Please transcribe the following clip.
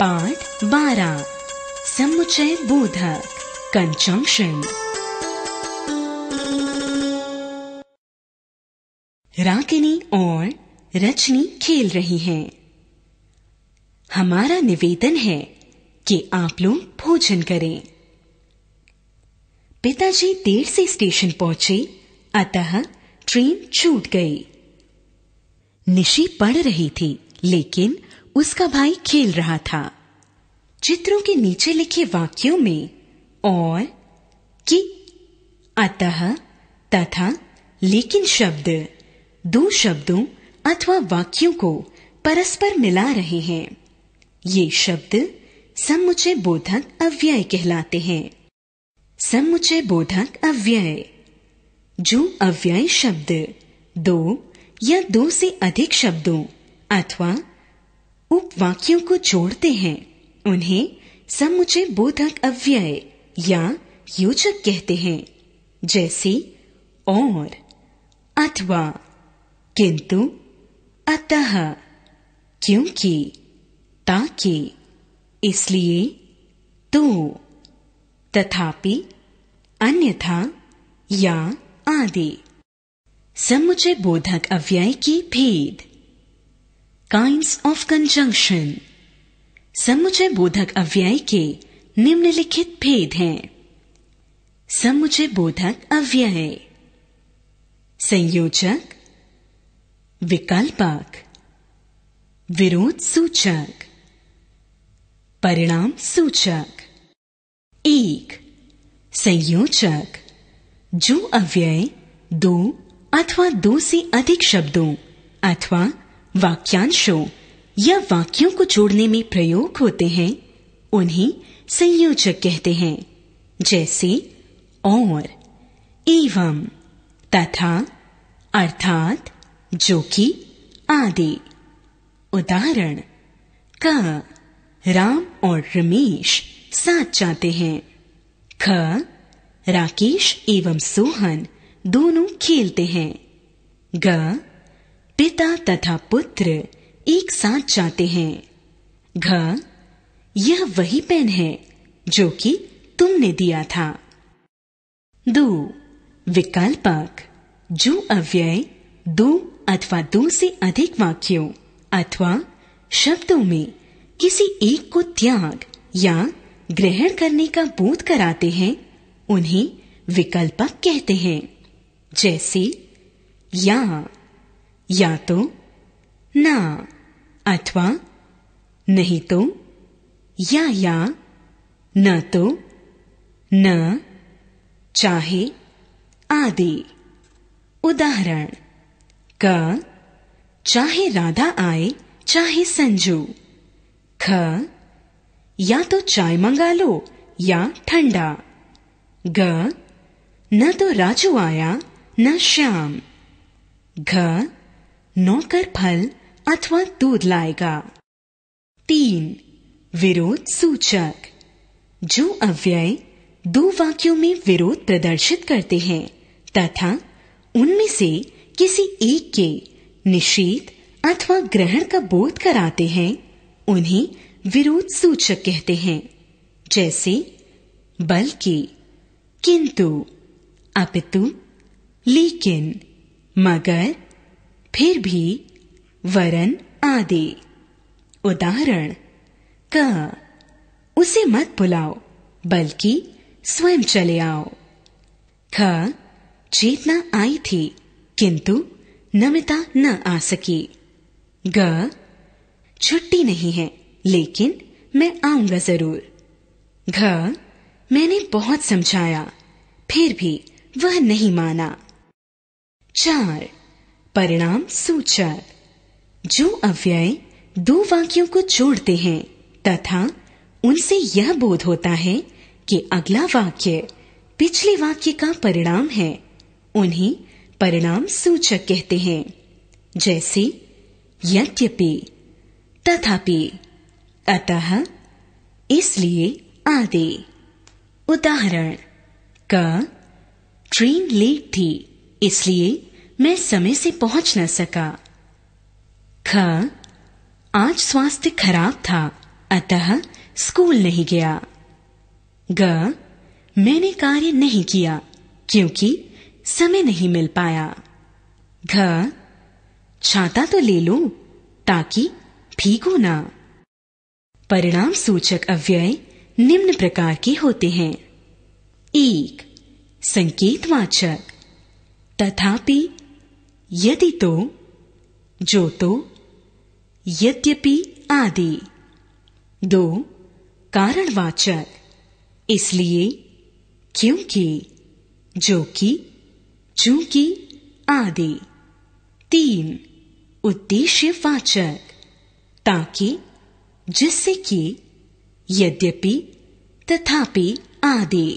पाठ बारह समुचय बोधक कंजंक्शन रागिनी और रजनी खेल रही हैं। हमारा निवेदन है कि आप लोग भोजन करें पिताजी देर से स्टेशन पहुंचे अतः ट्रेन छूट गई निशी पढ़ रही थी लेकिन उसका भाई खेल रहा था चित्रों के नीचे लिखे वाक्यों में और कि अतः तथा लेकिन शब्द दो शब्दों अथवा वाक्यों को परस्पर मिला रहे हैं ये शब्द समुचे बोधक अव्यय कहलाते हैं समुचे बोधक अव्यय जो अव्यय शब्द दो या दो से अधिक शब्दों अथवा उपवाक्यों को जोड़ते हैं उन्हें समुचय बोधक अव्यय या योजक कहते हैं जैसे और अथवा किंतु अतः क्योंकि ताकि इसलिए तो तथापि अन्यथा या आदि समुचय बोधक अव्यय की भेद काइंड्स ऑफ कंजंक्शन समुचय बोधक अव्यय के निम्नलिखित भेद हैं समुचय बोधक अव्यय संयोजक विकल्पक विरोध सूचक परिणाम सूचक एक संयोजक जो अव्यय दो अथवा दो से अधिक शब्दों अथवा वाक्यांशों या वाक्यों को जोड़ने में प्रयोग होते हैं उन्हें संयोजक कहते हैं जैसे और एवं तथा अर्थात जो कि आदि उदाहरण क राम और रमेश साथ जाते हैं ख राकेश एवं सोहन दोनों खेलते हैं ग पिता तथा पुत्र एक साथ जाते हैं घ यह वही पेन है जो कि तुमने दिया था दो विकल्पक जो अव्यय दो अथवा दो से अधिक वाक्यों अथवा शब्दों में किसी एक को त्याग या ग्रहण करने का बोध कराते हैं उन्हें विकल्पक कहते हैं जैसे या या तो ना अथवा नहीं तो या या न तो न चाहे आदि उदाहरण क चाहे राधा आए चाहे संजू ख या तो चाय मंगा लो या ठंडा ग न तो राजू आया न श्याम घ नौकर फल अथवा दूध लाएगा तीन विरोध सूचक जो अव्यय दो वाक्यों में विरोध प्रदर्शित करते हैं तथा उनमें से किसी एक के निषेध अथवा ग्रहण का बोध कराते हैं उन्हें विरोध सूचक कहते हैं जैसे बल्कि किंतु अपितु लेकिन मगर फिर भी वरन आदि उदाहरण क उसे मत बुलाओ बल्कि स्वयं चले आओ ख चेतना आई थी किंतु नमिता न आ सकी ग छुट्टी नहीं है लेकिन मैं आऊंगा जरूर घ मैंने बहुत समझाया फिर भी वह नहीं माना चार परिणाम सूचक जो अव्यय दो वाक्यों को जोड़ते हैं तथा उनसे यह बोध होता है कि अगला वाक्य पिछले वाक्य का परिणाम है उन्हें परिणाम सूचक कहते हैं जैसे यद्यपि तथापि अतः इसलिए आदि उदाहरण क ट्रेन लेट थी इसलिए मैं समय से पहुंच न सका ख आज स्वास्थ्य खराब था अतः स्कूल नहीं गया ग मैंने कार्य नहीं किया क्योंकि समय नहीं मिल पाया घ छाता तो ले लो ताकि भीगो ना परिणाम सूचक अव्यय निम्न प्रकार के होते हैं एक संकेतवाचक तथापि यदि तो जो तो यद्यपि आदि दो कारणवाचक इसलिए क्योंकि जो कि चूंकि आदि तीन उद्देश्य वाचक ताकि जिससे कि यद्यपि तथापि आदि